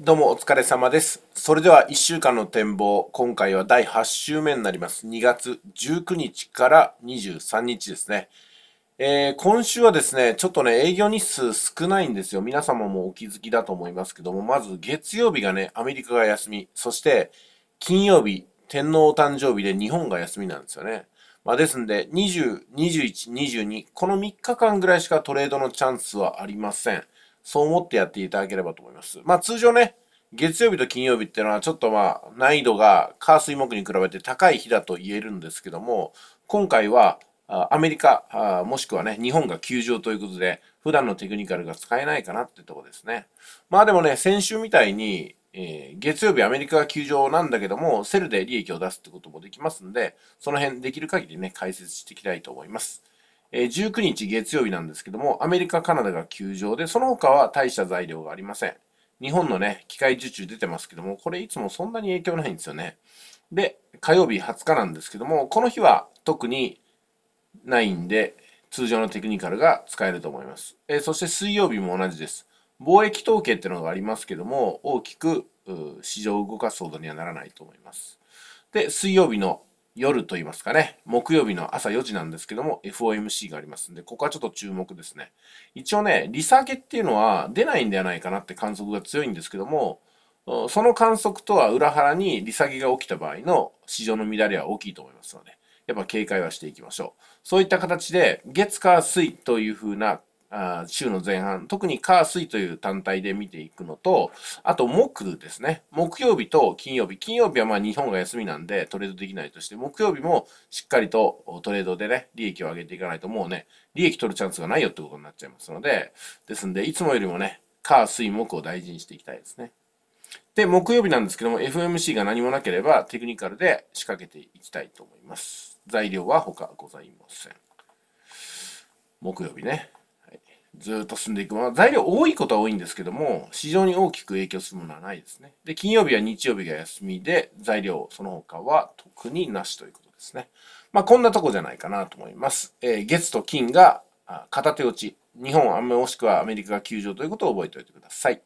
どうもお疲れ様です。それでは1週間の展望、今回は第8週目になります。2月19日から23日ですね。えー、今週はですね、ちょっとね、営業日数少ないんですよ。皆様もお気づきだと思いますけども、まず月曜日がね、アメリカが休み、そして金曜日、天皇お誕生日で日本が休みなんですよね。まあ、ですんで、20、21、22、この3日間ぐらいしかトレードのチャンスはありません。そう思ってやっていただければと思います。まあ通常ね、月曜日と金曜日っていうのはちょっとまあ難易度が火水木に比べて高い日だと言えるんですけども、今回はアメリカ、もしくはね、日本が休場ということで、普段のテクニカルが使えないかなってとこですね。まあでもね、先週みたいに、えー、月曜日アメリカが休場なんだけども、セルで利益を出すってこともできますんで、その辺できる限りね、解説していきたいと思います。え19日月曜日なんですけども、アメリカ、カナダが休場で、その他は大した材料がありません。日本のね、機械受注出てますけども、これいつもそんなに影響ないんですよね。で、火曜日20日なんですけども、この日は特にないんで、通常のテクニカルが使えると思います。えそして水曜日も同じです。貿易統計っていうのがありますけども、大きく市場を動かすほどにはならないと思います。で、水曜日の夜と言いますかね、木曜日の朝4時なんですけども、FOMC がありますんで、ここはちょっと注目ですね。一応ね、利下げっていうのは出ないんではないかなって観測が強いんですけども、その観測とは裏腹に利下げが起きた場合の市場の乱れは大きいと思いますので、やっぱ警戒はしていきましょう。そういった形で、月火水という風なあ週の前半、特に火水という単体で見ていくのと、あと木ですね。木曜日と金曜日。金曜日はまあ日本が休みなんでトレードできないとして、木曜日もしっかりとトレードでね、利益を上げていかないともうね、利益取るチャンスがないよってことになっちゃいますので、ですんで、いつもよりもね、火水木を大事にしていきたいですね。で、木曜日なんですけども、FMC が何もなければテクニカルで仕掛けていきたいと思います。材料は他ございません。木曜日ね。ずっと進んでいく。まあ、材料多いことは多いんですけども、市場に大きく影響するものはないですね。で、金曜日は日曜日が休みで、材料、その他は特になしということですね。まあ、こんなとこじゃないかなと思います。えー、月と金が片手落ち。日本、もしくはアメリカが休場ということを覚えておいてください。